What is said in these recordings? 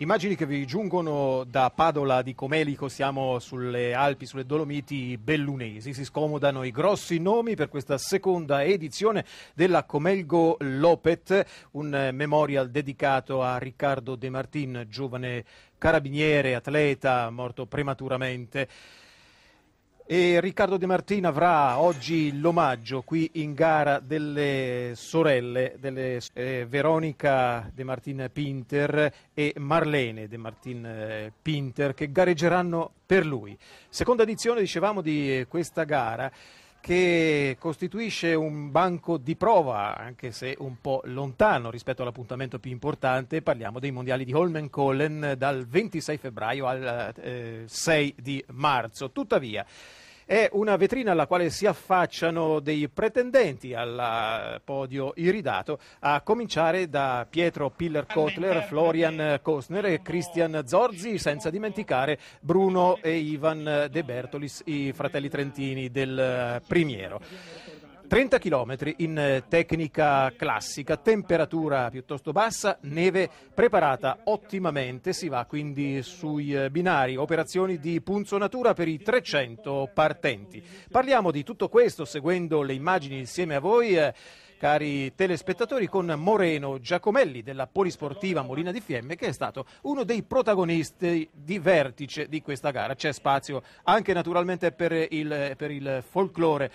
Immagini che vi giungono da Padola di Comelico, siamo sulle Alpi, sulle Dolomiti bellunesi. Si scomodano i grossi nomi per questa seconda edizione della Comelgo Lopet, un memorial dedicato a Riccardo De Martin, giovane carabiniere, atleta, morto prematuramente. E Riccardo De Martina avrà oggi l'omaggio qui in gara delle sorelle, delle, eh, Veronica De Martin Pinter e Marlene De Martin eh, Pinter che gareggeranno per lui. Seconda edizione, dicevamo, di questa gara che costituisce un banco di prova, anche se un po' lontano rispetto all'appuntamento più importante. Parliamo dei mondiali di Holmen Holmenkollen dal 26 febbraio al eh, 6 di marzo. Tuttavia, è una vetrina alla quale si affacciano dei pretendenti al eh, podio iridato, a cominciare da Pietro Piller-Kotler, Florian Kostner e Christian Zorzi, senza dimenticare Bruno e Ivan De Bertolis, i fratelli trentini del eh, Primiero. 30 km in eh, tecnica classica, temperatura piuttosto bassa, neve preparata ottimamente, si va quindi sui eh, binari, operazioni di punzonatura per i 300 partenti. Parliamo di tutto questo seguendo le immagini insieme a voi. Eh, cari telespettatori, con Moreno Giacomelli della Polisportiva Molina di Fiemme, che è stato uno dei protagonisti di vertice di questa gara. C'è spazio anche naturalmente per il, per il folklore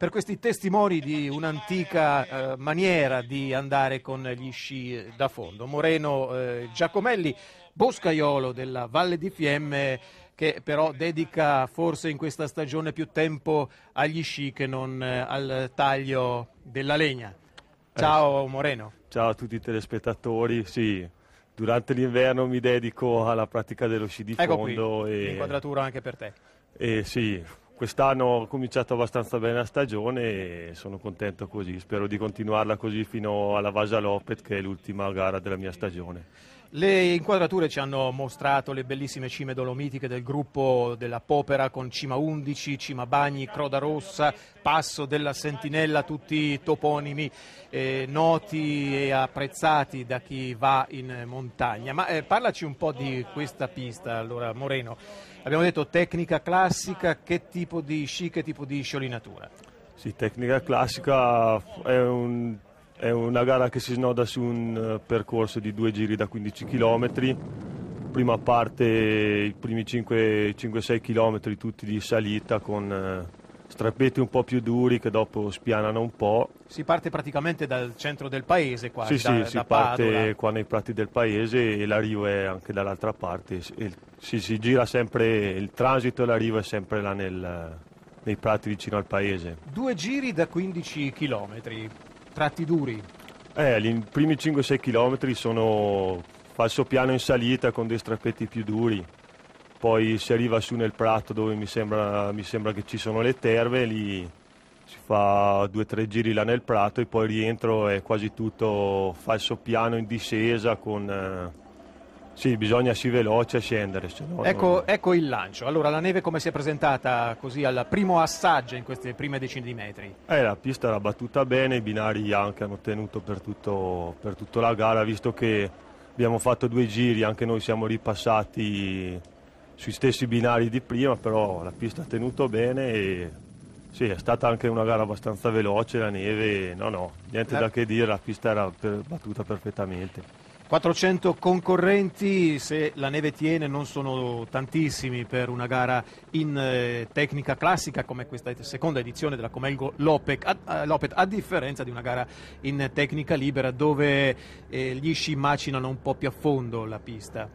per questi testimoni di un'antica eh, maniera di andare con gli sci da fondo. Moreno eh, Giacomelli, boscaiolo della Valle di Fiemme, che però dedica forse in questa stagione più tempo agli sci che non eh, al taglio della legna. Ciao eh, Moreno. Ciao a tutti i telespettatori, sì, durante l'inverno mi dedico alla pratica dello sci di ecco fondo. Qui, e... l'inquadratura anche per te. E sì, Quest'anno ho cominciato abbastanza bene la stagione e sono contento così, spero di continuarla così fino alla Vasa Lopet che è l'ultima gara della mia stagione. Le inquadrature ci hanno mostrato le bellissime cime dolomitiche del gruppo della Popera con Cima 11, Cima Bagni, Croda Rossa, Passo della Sentinella, tutti toponimi eh, noti e apprezzati da chi va in montagna. Ma eh, parlaci un po' di questa pista, allora Moreno. Abbiamo detto tecnica classica, che tipo di sci, che tipo di sciolinatura? Sì, tecnica classica è, un, è una gara che si snoda su un eh, percorso di due giri da 15 km prima parte i primi 5-6 km tutti di salita con eh, strappetti un po' più duri che dopo spianano un po'. Si parte praticamente dal centro del paese quasi, Sì, da, sì, da si Padula. parte qua nei prati del paese e l'arrivo è anche dall'altra parte e sì, si gira sempre, il transito e l'arrivo è sempre là nel, nei prati vicino al paese. Due giri da 15 km, tratti duri. Eh, i primi 5-6 km sono falso piano in salita con dei strappetti più duri. Poi si arriva su nel prato dove mi sembra, mi sembra che ci sono le terve, lì si fa due o tre giri là nel prato e poi rientro è quasi tutto falso piano in discesa con... Eh, sì, bisogna sì veloce a scendere. Se No ecco, non... ecco, il lancio. Allora, la neve come si è presentata così al primo assaggio in queste prime decine di metri? Eh, la pista era battuta bene, i binari anche hanno tenuto per, tutto, per tutta la gara, visto che abbiamo fatto due giri, anche noi siamo ripassati sui stessi binari di prima, però la pista ha tenuto bene e sì, è stata anche una gara abbastanza veloce, la neve, no, no, niente da che dire, la pista era per, battuta perfettamente. 400 concorrenti, se la neve tiene non sono tantissimi per una gara in eh, tecnica classica come questa seconda edizione della Comelgo Lopec, a, Lopet, a differenza di una gara in tecnica libera dove eh, gli sci macinano un po' più a fondo la pista.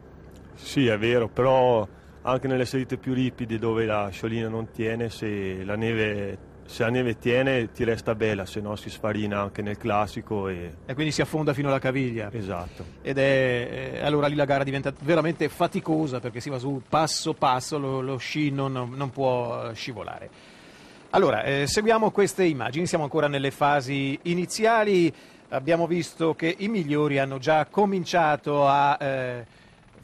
Sì, è vero, però anche nelle salite più ripide dove la sciolina non tiene, se la neve se la neve tiene ti resta bella, se no si sfarina anche nel classico. E... e, quindi si affonda fino alla caviglia. Esatto. Ed è eh, allora lì la gara diventa veramente faticosa perché si va su passo passo, lo, lo sci non, non, può eh, scivolare. Allora, eh, seguiamo queste immagini, siamo ancora nelle fasi iniziali, abbiamo visto che i migliori hanno già cominciato a... Eh,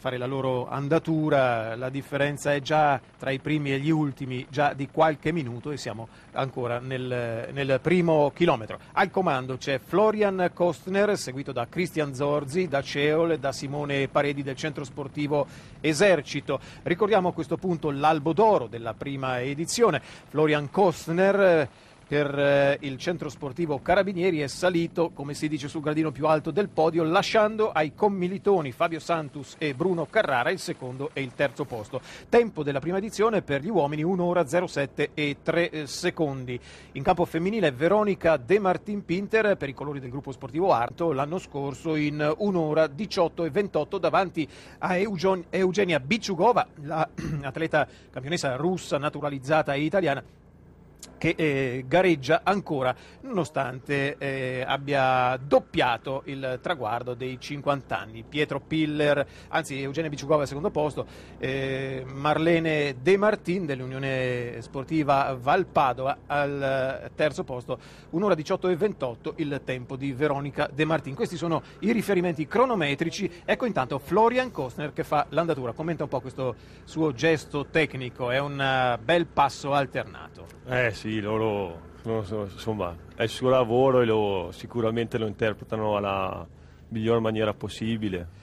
fare la loro andatura, la differenza è già tra i primi e gli ultimi, già di qualche minuto e siamo ancora nel, nel primo chilometro. Al comando c'è Florian Kostner, seguito da Christian Zorzi, da Ceol, da Simone Paredi del centro sportivo Esercito. Ricordiamo a questo punto l'albo d'oro della prima edizione. Florian Kostner per eh, il centro sportivo Carabinieri è salito, come si dice, sul gradino più alto del podio, lasciando ai commilitoni Fabio Santus e Bruno Carrara il secondo e il terzo posto. Tempo della prima edizione per gli uomini 1 ora 07 e 3 eh, secondi. In campo femminile Veronica De Martin Pinter per i colori del gruppo sportivo Arto l'anno scorso in 1 ora 18 e 28 davanti a Eugenia Bicciugova, l'atleta la campionessa russa naturalizzata e italiana che eh, gareggia ancora nonostante eh, abbia doppiato il traguardo dei 50 anni. Pietro Piller, anzi Eugenia Biciugova al secondo posto, eh, Marlene De Martin dell'Unione Sportiva Valpadova al eh, terzo posto, 1 ora 18 e 28 il tempo di Veronica De Martin. Questi sono i riferimenti cronometrici. Ecco intanto Florian Kostner che fa l'andatura, commenta un po' questo suo gesto tecnico, è un eh, bel passo alternato. Eh sì, quindi loro sono, sono, insomma, è il suo lavoro e lo, sicuramente lo interpretano alla miglior maniera possibile.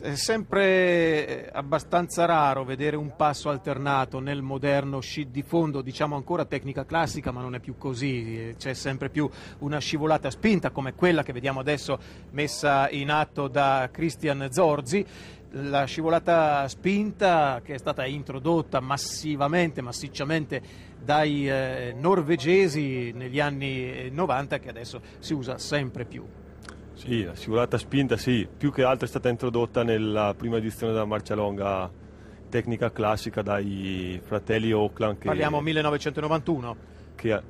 È sempre eh, abbastanza raro vedere un passo alternato nel moderno sci di fondo, diciamo ancora tecnica classica, ma non è più così, c'è sempre più una scivolata spinta come quella che vediamo adesso messa in atto da Christian Zorzi la scivolata spinta che è stata introdotta massivamente, massicciamente dai eh, norvegesi negli anni 90 eh, che adesso si usa sempre più. Sì, la scivolata spinta sì, più che altro è stata introdotta nella prima edizione della marcia longa tecnica classica dai fratelli Oakland. Che, Parliamo 1991. Che,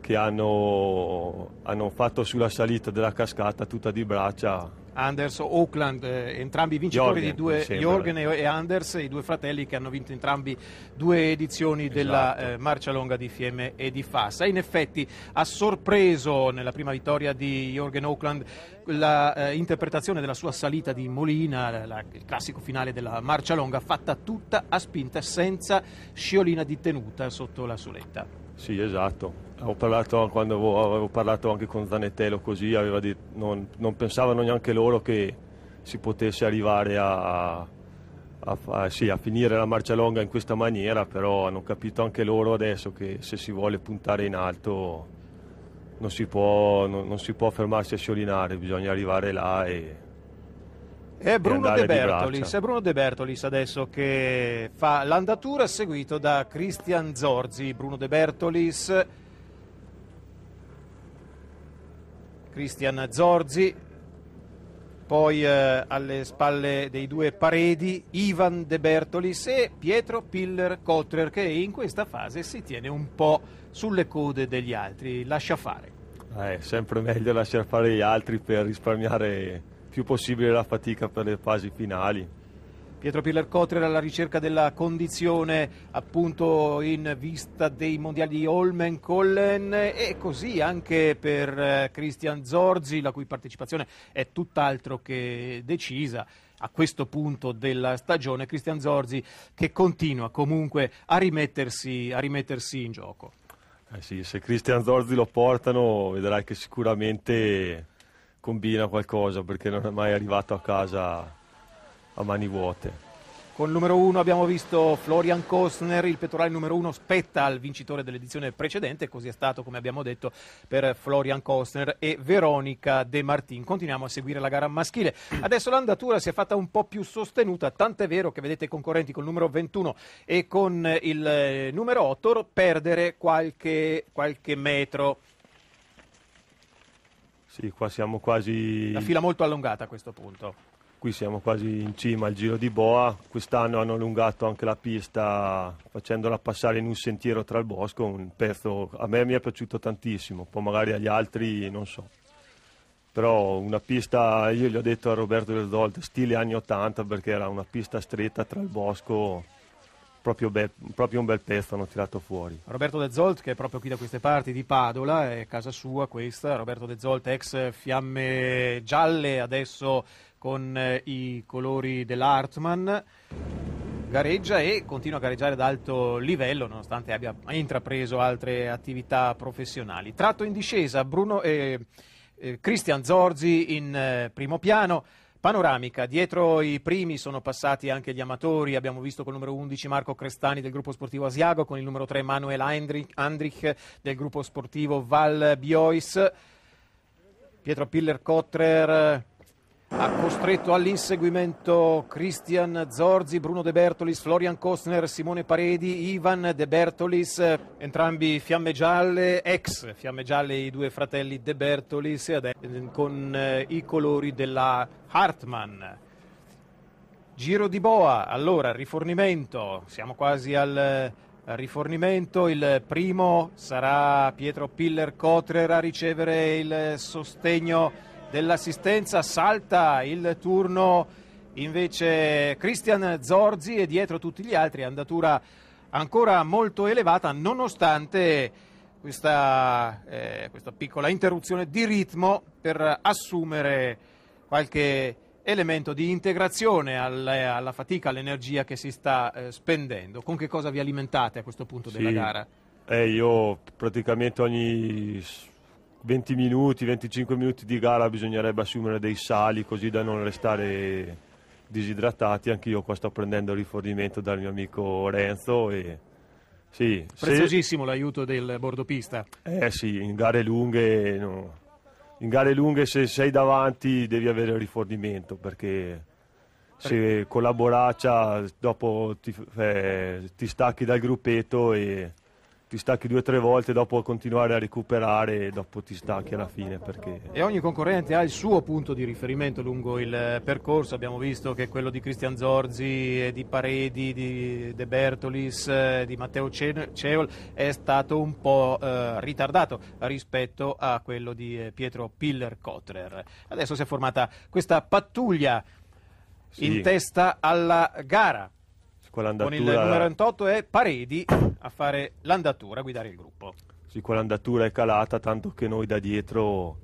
che hanno, hanno fatto sulla salita della cascata tutta di braccia Anders Oakland, eh, entrambi vincitori Jorgen, di due Jorgen e, e Anders, i due fratelli che hanno vinto entrambi due edizioni esatto. della eh, marcia longa di Fiemme e di Fassa. In effetti ha sorpreso nella prima vittoria di Jorgen Oakland l'interpretazione eh, della sua salita di Molina, la, il classico finale della marcia longa fatta tutta a spinta senza sciolina di tenuta sotto la suletta. Sì, esatto. Ho parlato, quando avevo, avevo parlato anche con Zanettello così, detto, non, non, pensavano neanche loro che si potesse arrivare a, a, a, sì, a finire la marcia longa in questa maniera, però hanno capito anche loro adesso che se si vuole puntare in alto non si può, non, non si può fermarsi a sciolinare, bisogna arrivare là e è Bruno De Bertolis, è Bruno De Bertolis adesso che fa l'andatura seguito da Cristian Zorzi. Bruno De Bertolis, Cristian Zorzi, poi eh, alle spalle dei due paredi Ivan De Bertolis e Pietro Piller Kotrer che in questa fase si tiene un po' sulle code degli altri, lascia fare. È eh, sempre meglio lasciare fare gli altri per risparmiare più possibile la fatica per le fasi finali. Pietro Piller Cotter alla ricerca della condizione appunto in vista dei mondiali di Holmen Collen e così anche per eh, Christian Zorzi la cui partecipazione è tutt'altro che decisa a questo punto della stagione Christian Zorzi che continua comunque a rimettersi, a rimettersi in gioco. Eh sì, se Christian Zorzi lo portano vedrai che sicuramente combina qualcosa perché non è mai arrivato a casa a mani vuote. Con il numero uno abbiamo visto Florian Kostner, il pettorale numero uno spetta al vincitore dell'edizione precedente, così è stato come abbiamo detto per Florian Kostner e Veronica De Martin. Continuiamo a seguire la gara maschile. Adesso l'andatura si è fatta un po' più sostenuta, tant'è vero che vedete i concorrenti con il numero 21 e con il eh, numero 8 perdere qualche, qualche metro. Sì, qua siamo quasi... La fila molto allungata a questo punto. Qui siamo quasi in cima al Giro di Boa, quest'anno hanno allungato anche la pista facendola passare in un sentiero tra il bosco, un pezzo a me mi è piaciuto tantissimo, poi magari agli altri non so. Però una pista, io gli ho detto a Roberto Del Dolte, stile anni 80 perché era una pista stretta tra il bosco proprio, be- proprio, un bel pezzo hanno tirato fuori. Roberto De Zolt, che è proprio qui da queste parti di Padola, è casa sua questa. Roberto De Zolt, ex Fiamme Gialle, adesso con eh, i colori dell'Artman. Gareggia e continua a gareggiare ad alto livello nonostante abbia intrapreso altre attività professionali. Tratto in discesa, Bruno, eh, eh, Christian Zorzi in eh, primo piano panoramica. Dietro i primi sono passati anche gli amatori, abbiamo visto col numero 11 Marco Crestani del gruppo sportivo Asiago, con il numero 3 Manuel Andrich del gruppo sportivo Val Biois, Pietro Piller Cottrer ha costretto all'inseguimento Christian Zorzi, Bruno De Bertolis, Florian Kostner, Simone Paredi, Ivan De Bertolis, entrambi fiamme gialle, ex fiamme gialle i due fratelli De Bertolis con eh, i colori della Hartmann. Giro di boa, allora rifornimento, siamo quasi al eh, rifornimento, il primo sarà Pietro Piller Cotrer a ricevere il eh, sostegno dell'assistenza salta il turno invece Cristian Zorzi e dietro tutti gli altri andatura ancora molto elevata nonostante questa, eh, questa piccola interruzione di ritmo per assumere qualche elemento di integrazione alla, alla fatica, all'energia che si sta eh, spendendo. Con che cosa vi alimentate a questo punto sì. della gara? Eh, io praticamente ogni 20 minuti, 25 minuti di gara bisognerebbe assumere dei sali così da non restare disidratati. Anch'io qua sto prendendo rifornimento dal mio amico Renzo. E... Sì, Preziosissimo se... l'aiuto del bordopista. Eh sì, in gare lunghe, no. in gare lunghe se sei davanti devi avere il rifornimento perché se con la boraccia dopo ti, eh, ti stacchi dal gruppetto e ti stacchi due o tre volte, dopo continuare a recuperare e dopo ti stacchi alla fine. Perché... E ogni concorrente ha il suo punto di riferimento lungo il eh, percorso, abbiamo visto che quello di Cristian Zorzi, di Paredi, di De Bertolis, eh, di Matteo Ceol è stato un po' eh, ritardato rispetto a quello di Pietro Piller-Kotler. Adesso si è formata questa pattuglia sì. in testa alla gara con l'andatura. Con il numero 28 è Paredi a fare l'andatura, a guidare il gruppo. Sì, con l'andatura è calata, tanto che noi da dietro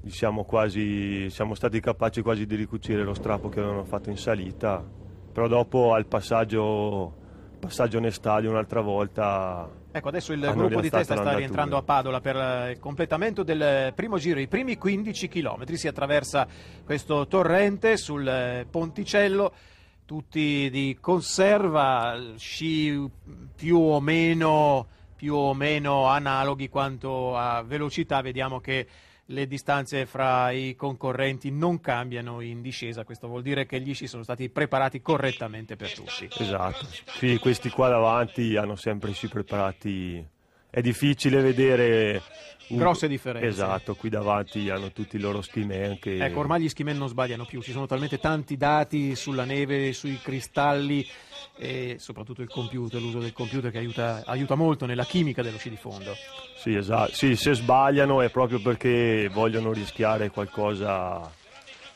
diciamo quasi, siamo stati capaci quasi di ricucire lo strappo che avevano fatto in salita, però dopo al passaggio, passaggio nel stadio un'altra volta... Ecco, adesso il gruppo di testa sta rientrando a Padola per eh, il completamento del primo giro, i primi 15 km, si attraversa questo torrente sul eh, ponticello tutti di conserva, sci più o meno, più o meno analoghi quanto a velocità, vediamo che le distanze fra i concorrenti non cambiano in discesa, questo vuol dire che gli sci sono stati preparati correttamente per tutti. Esatto, sì, questi qua davanti hanno sempre sci preparati è difficile vedere un... grosse differenze. Esatto, qui davanti hanno tutti i loro skimen. Che... Ecco, ormai gli skimen non sbagliano più, ci sono talmente tanti dati sulla neve, sui cristalli e soprattutto il computer, l'uso del computer che aiuta, aiuta molto nella chimica dello sci di fondo. Sì, esatto, sì, se sbagliano è proprio perché vogliono rischiare qualcosa,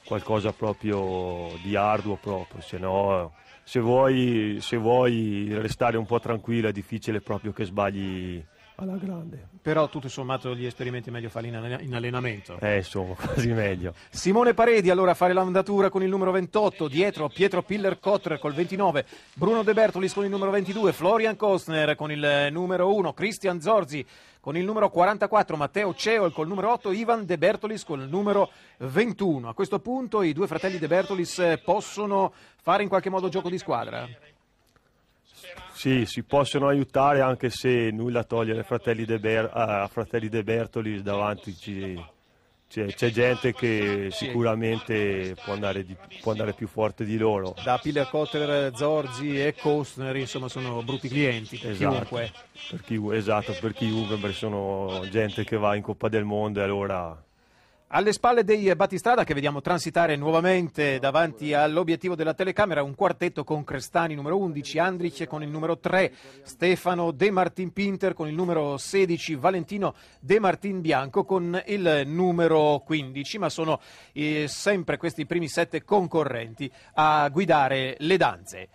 qualcosa proprio di arduo proprio, se no... Se vuoi, se vuoi restare un po' tranquillo è difficile proprio che sbagli alla grande. Però tutto sommato gli esperimenti è meglio farli in allenamento. Eh, sono quasi meglio. Simone Paredi allora a fare l'andatura con il numero 28, dietro Pietro Piller Cotter col 29, Bruno De Bertolis con il numero 22, Florian Kostner con il eh, numero 1, Christian Zorzi con il numero 44, Matteo Ceol col numero 8, Ivan De Bertolis col numero 21. A questo punto i due fratelli De Bertolis eh, possono fare in qualche modo gioco di squadra? Sì, si possono aiutare anche se nulla togliere fratelli Ber- a Fratelli De Bertoli davanti ci... C'è, c'è, gente che sicuramente può andare, di, può andare, più forte di loro. Da Pilercotter, Zorzi e Costner, insomma, sono brutti clienti per esatto. chiunque. Per chi, esatto, per chiunque, sono gente che va in Coppa del Mondo e allora alle spalle dei battistrada che vediamo transitare nuovamente davanti all'obiettivo della telecamera un quartetto con Crestani numero 11, Andric con il numero 3, Stefano De Martin Pinter con il numero 16, Valentino De Martin Bianco con il numero 15, ma sono eh, sempre questi primi sette concorrenti a guidare le danze.